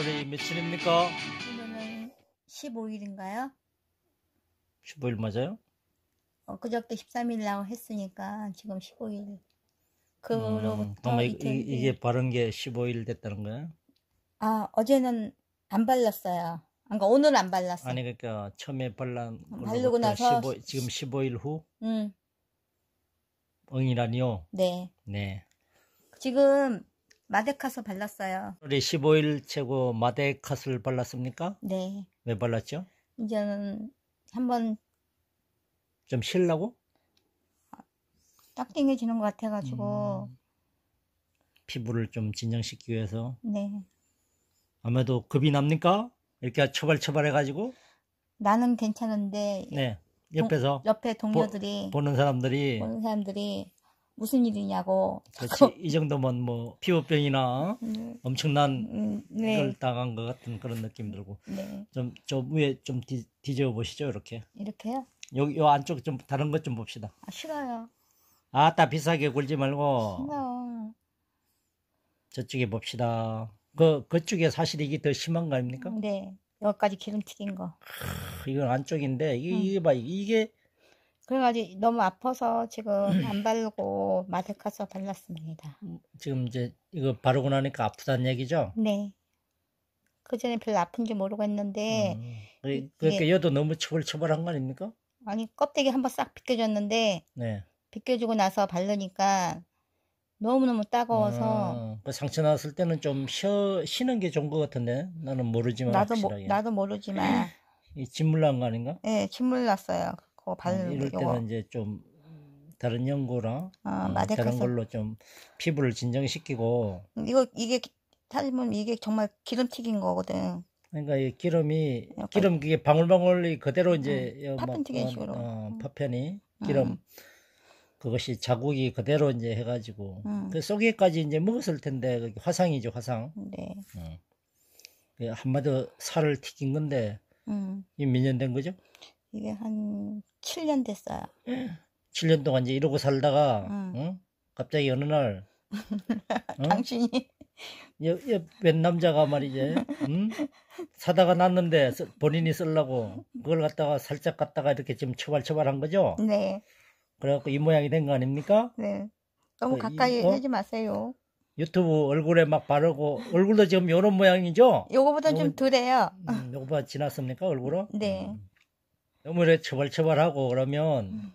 오늘이 며칠입니까? 오늘은 15일인가요? 15일 맞아요? 어, 그저께 13일이라고 했으니까 지금 15일. 그로부터 음, 음, 음. 이, 이, 게 바른 게 15일 됐다는 거야? 아 어제는 안 발랐어요. 그러니까 오늘 안 발랐어. 아니 그러니까 처음에 발란 음, 바르 나서 15, 지금 15일 후. 응. 응. 이라니요 네. 네. 지금 마데카스 발랐어요. 우리 15일 최고 마데카스를 발랐습니까? 네. 왜 발랐죠? 이제는 한번 좀 쉬려고? 아, 딱땡겨지는 것 같아가지고 음, 피부를 좀 진정시키기 위해서 네. 아무래도 급이 납니까? 이렇게 처발처발해가지고 나는 괜찮은데 네. 옆에서 동, 옆에 동료들이 보, 는 사람들이 보는 사람들이 무슨 일이냐고. 그렇지. 이 정도면 뭐 피부병이나 음, 엄청난 음, 네. 걸 당한 것 같은 그런 느낌 들고. 네. 좀, 저 위에 좀 뒤, 뒤져 보시죠, 이렇게. 이렇게요? 요, 요 안쪽 좀 다른 것 좀 봅시다. 아, 싫어요. 아따, 비싸게 굴지 말고. 싫어 저쪽에 봅시다. 그, 그쪽에 사실 이게 더 심한 거 아닙니까? 네. 여기까지 기름 튀긴 거. 크, 이건 안쪽인데, 이게, 음. 이게 봐, 이게 그래가지고 너무 아파서 지금 음. 안 바르고 마트 가서 발랐습니다. 음, 지금 이제 이거 바르고 나니까 아프다는 얘기죠? 네. 그 전에 별로 아픈지 모르고 했는데 음. 그- 그렇게 여도 너무 처벌 처벌한 거 아닙니까? 아니 껍데기 한번 싹벗겨졌는데 네. 벗겨주고 나서 바르니까 너무너무 따가워서 아, 그 상처 났을 때는 좀 쉬어, 쉬는 게 좋은 것 같은데 나는 모르지만 나도 모, 확실하게 나도 모르지만 이 진물 난거 아닌가? 예, 네, 침물 났어요. 그거 바는거 음, 이럴 때는 이제 좀 다른 연구랑 아, 음, 다른 걸로 좀 피부를 진정시키고 음, 이거 이게 사실 삶은 이게 정말 기름 튀긴 거거든. 그러니까 이 기름이 기름 이게 방울방울이 그대로 이제 음, 뭐 파편 튀긴 어, 식으로 어, 음. 파편이 기름 그것이 자국이 그대로 이제 해가지고 음. 그 속에까지 이제 먹었을 텐데 화상이죠 화상. 네. 어. 그 한마디로 살을 튀긴 건데 음. 이몇년 된 거죠? 이게 한 7년 됐어요. 7년 동안 이제 이러고 살다가 응. 응? 갑자기 어느 날 응? 당신이 여, 여, 웬 남자가 말이지 응? 사다가 났는데 쓰, 본인이 쓰려고 그걸 갖다가 살짝 갖다가 이렇게 지금 처발처발한 거죠? 네. 그래갖고 이 모양이 된 거 아닙니까? 네. 너무 그, 가까이 이, 어? 하지 마세요. 유튜브 얼굴에 막 바르고 얼굴도 지금 요런 모양이죠? 요거보다 좀 덜해요. 음, 요거보다 지났습니까 얼굴은? 네. 음. 너무 이렇게 처벌처벌하고 그러면 음.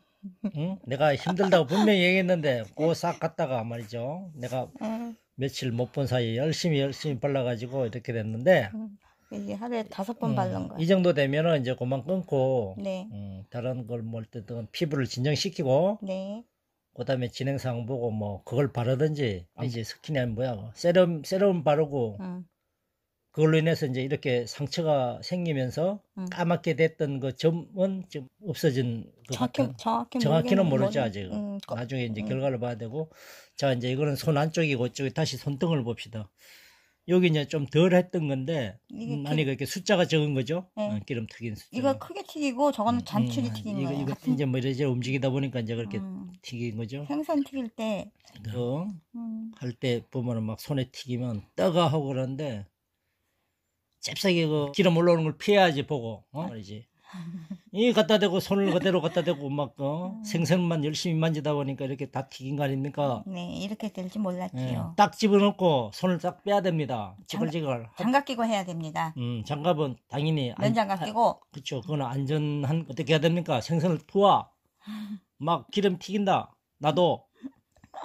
응? 내가 힘들다고 분명히 얘기했는데 그싹 갔다가 말이죠. 내가 어. 며칠 못 본 사이에 열심히 열심히 발라가지고 이렇게 됐는데 음. 이제 하루에 다섯 번 음, 바른 거야. 이 정도 되면은 이제 그만 끊고 네. 음, 다른 걸뭘 뭐 때든 피부를 진정시키고 네. 그다음에 진행 상황 보고 뭐 그걸 바르든지 음. 이제 스킨이 뭐야 세럼 세럼 바르고 음. 그걸로 인해서 이제 이렇게 상처가 생기면서 음. 까맣게 됐던 그 점은 좀 없어진 것 정확히, 같은. 정확히 정확히는 모르죠 아직. 음, 나중에 이제 음. 결과를 봐야 되고 자 이제 이거는 손 안쪽이고 쪽에 다시 손등을 봅시다. 여기 이제 좀 덜 했던 건데 아니 음, 이렇게 숫자가 적은 거죠. 네. 어, 기름 튀긴 숫자. 이거 크게 튀기고 저거는 음, 잔추리 음, 튀긴 이거, 거예요. 이거 이제 뭐 이제 움직이다 보니까 이제 그렇게 튀긴 거죠. 생선 튀길 때. 그할때 보면은 막 손에 튀기면 떠가 하고 그러는데. 잽싸게 그 기름 올라오는 걸 피해야지 보고 어? 말이지. 이 갖다 대고 손을 그대로 갖다 대고 막 어? 생선만 열심히 만지다 보니까 이렇게 다 튀긴 거 아닙니까? 네, 이렇게 될지 몰랐지요. 예, 딱 집어넣고 손을 딱 빼야 됩니다. 지글지글. 장갑 끼고 해야 됩니다. 음, 장갑은 당연히 안, 면장갑 끼고. 그렇죠. 그건 안전한 어떻게 해야 됩니까? 생선을 투하. 막 기름 튀긴다. 나도.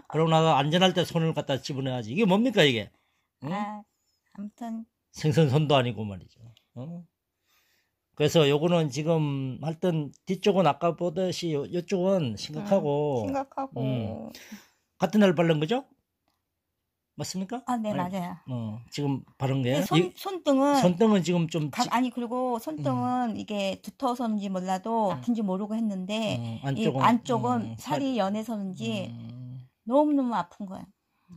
그러고 나서 안전할 때 손을 갖다 집어넣어야지. 이게 뭡니까 이게? 응? 아, 아무튼 생선선도 아니고 말이죠. 어? 그래서 요거는 지금 하여튼 뒤쪽은 아까 보듯이 요, 쪽은 심각하고. 음, 심각하고. 음. 같은 날 바른 거죠? 맞습니까? 아, 네, 맞아요. 어, 지금 바른 게. 손, 손등은. 손등은 지금 좀. 각, 아니, 그리고 손등은 음. 이게 두터서인지 몰라도 아픈지 음. 모르고 했는데. 음, 안쪽은. 안쪽은 음, 살이 연해서인지 너무너무 아픈 거예요.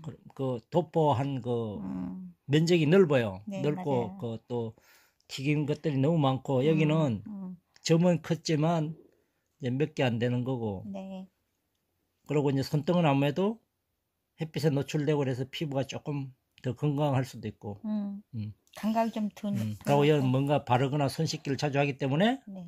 그, 그 도포한 그 음. 면적이 넓어요. 네, 넓고 그또 튀긴 것들이 너무 많고 여기는 음, 음. 점은 컸지만 몇 개 안 되는 거고. 네. 그리고 이제 손등은 아무래도 햇빛에 노출되고 그래서 피부가 조금 더 건강할 수도 있고. 음. 음. 감각이 좀 둔. 음. 그리고 여기 뭔가 바르거나 손 씻기를 자주 하기 때문에 네.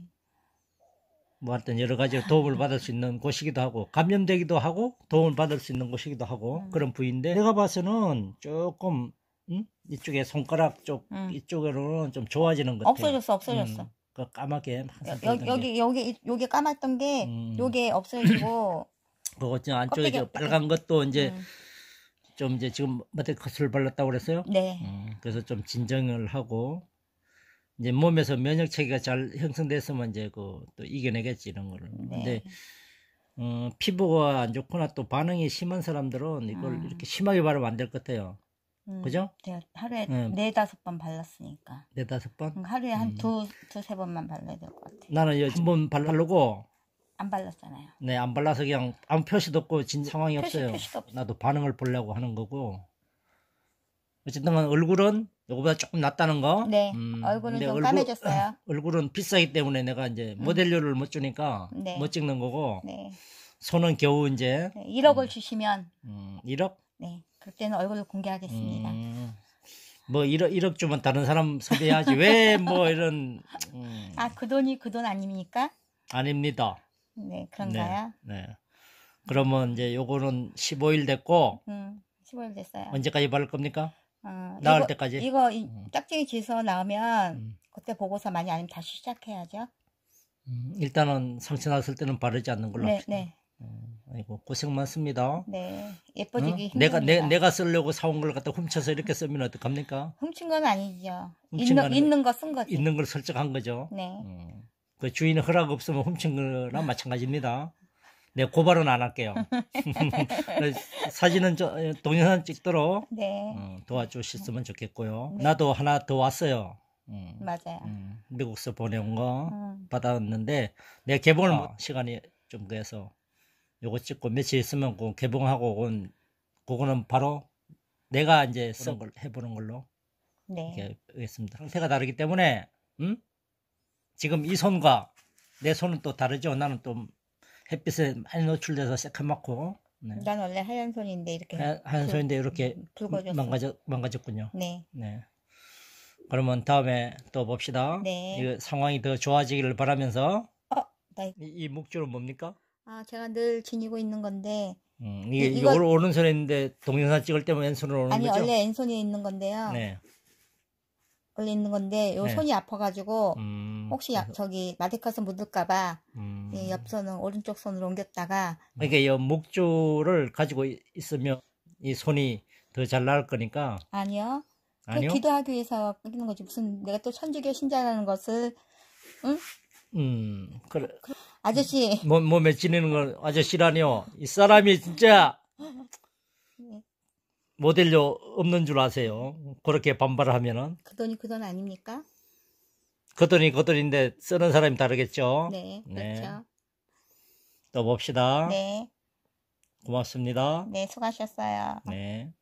뭐 하여튼 여러 가지 도움을 받을 수 있는 곳이기도 하고 감염되기도 하고 도움을 받을 수 있는 곳이기도 하고 음. 그런 부위인데 내가 봐서는 조금 음? 이쪽에 손가락 쪽 음. 이쪽으로는 좀 좋아지는 것 같아. 없어졌어, 없어졌어. 음, 그 까맣게 항상 여, 기 여기 여기 까맣던 게 음. 요게 없어지고 그거 지금 안쪽에 저 빨간 것도 이제 음. 좀 이제 지금 어떻게 컷을 발랐다고 그랬어요? 네. 음, 그래서 좀 진정을 하고 이제 몸에서 면역 체계가 잘 형성됐으면 이제 그 또 이겨내겠지 이런 거를. 네. 근데 어, 피부가 안 좋거나 또 반응이 심한 사람들은 이걸 음. 이렇게 심하게 바르면 안 될 것 같아요. 음, 그죠? 제가 하루에 네 다섯 번 발랐으니까. 네 다섯 번? 음, 하루에 한두 음. 두세 번만 발라야 될 것 같아요. 나는 요즘 번 바르고 안 발랐잖아요. 네, 안 발라서 그냥 아무 표시도 없고 진 상황이 표시, 없어요. 나도 반응을 보려고 하는 거고. 어쨌든 간 얼굴은 요거보다 조금 낫다는 거. 네. 음, 얼굴은 좀 얼굴, 까매졌어요. 얼굴은 비싸기 때문에 내가 이제 음. 모델료를 못 주니까 네. 못 찍는 거고. 네. 손은 겨우 이제. 네, 1억을 음. 주시면. 음, 1억? 네. 그때는 얼굴을 공개하겠습니다. 음, 뭐 1억, 1억 주면 다른 사람 섭외해야지. 왜 뭐 이런. 음, 아, 그 돈이 그 돈 아닙니까? 아닙니다. 네, 그런가요? 네. 네. 그러면 이제 요거는 15일 됐고. 음, 15일 됐어요. 언제까지 받을 겁니까? 어, 나올 이거, 때까지. 이거 이, 음. 짝짓기 지서 나오면 음. 그때 보고서 많이 아니면 다시 시작해야죠. 음, 일단은 상처 났을 때는 바르지 않는 걸로 네, 합시다. 네. 음, 아이고 고생 많습니다. 네, 예뻐지기 응? 어? 내가 내, 내가 쓰려고 사온 걸 갖다 훔쳐서 이렇게 쓰면 어떡합니까? 훔친 건 아니죠. 훔친 있는, 건, 있는 거 쓴 거죠. 있는 걸 설정한 거죠. 네. 음, 그 주인 의 허락 없으면 훔친 거랑 마찬가지입니다. 네, 고발은 안 할게요. 네, 사진은 저, 예, 동영상 찍도록 네. 음, 도와주셨으면 좋겠고요. 네. 나도 하나 더 왔어요. 음, 맞아요. 음, 미국서 보내온 거 음. 받았는데 내개봉 네, 어. 아. 뭐, 시간이 좀 그래서 요거 찍고 며칠 있으면 그 개봉하고 온 그거는 바로 내가 이제 쓴걸 해보는 걸로 네. 이렇게 하습니다 상태가 다르기 때문에 음? 지금 이 손과 내 손은 또 다르죠. 나는 또 햇빛에 많이 노출돼서 새카맣고 네. 난 원래 하얀 손인데 이렇게 하, 하얀 손인데 이렇게 붉어졌어. 음, 망가졌 망가졌군요. 네. 네. 그러면 다음에 또 봅시다. 네. 이 상황이 더 좋아지기를 바라면서 어, 나... 이, 이 목줄은 뭡니까? 아 제가 늘 지니고 있는 건데 음, 이게 이, 이거... 오른손에 있는데 동영상 찍을 때면 왼손으로 오는 아니, 거죠? 아니 원래 왼손에 있는 건데요. 네. 올리는 건데 요 네. 손이 아파가지고 음, 혹시 야, 저기 마데카스 묻을까봐 음. 예, 옆 손은 오른쪽 손으로 옮겼다가 이게 그러니까 요 목줄을 가지고 있으면 이 손이 더 잘 나을 거니까 아니요. 그 아니요? 기도하기 위해서 끼는 거지 무슨 내가 또 천주교 신자라는 것을 응? 음 그래 그 아저씨 몸, 몸에 지내는 걸 아저씨라니요 이 사람이 진짜 네. 모델료 없는 줄 아세요. 그렇게 반발 하면은. 그 돈이 그 돈 아닙니까? 그 돈이 그 돈인데 쓰는 사람이 다르겠죠. 네, 네. 그렇죠. 네. 또 봅시다. 네. 고맙습니다. 네, 수고하셨어요. 네.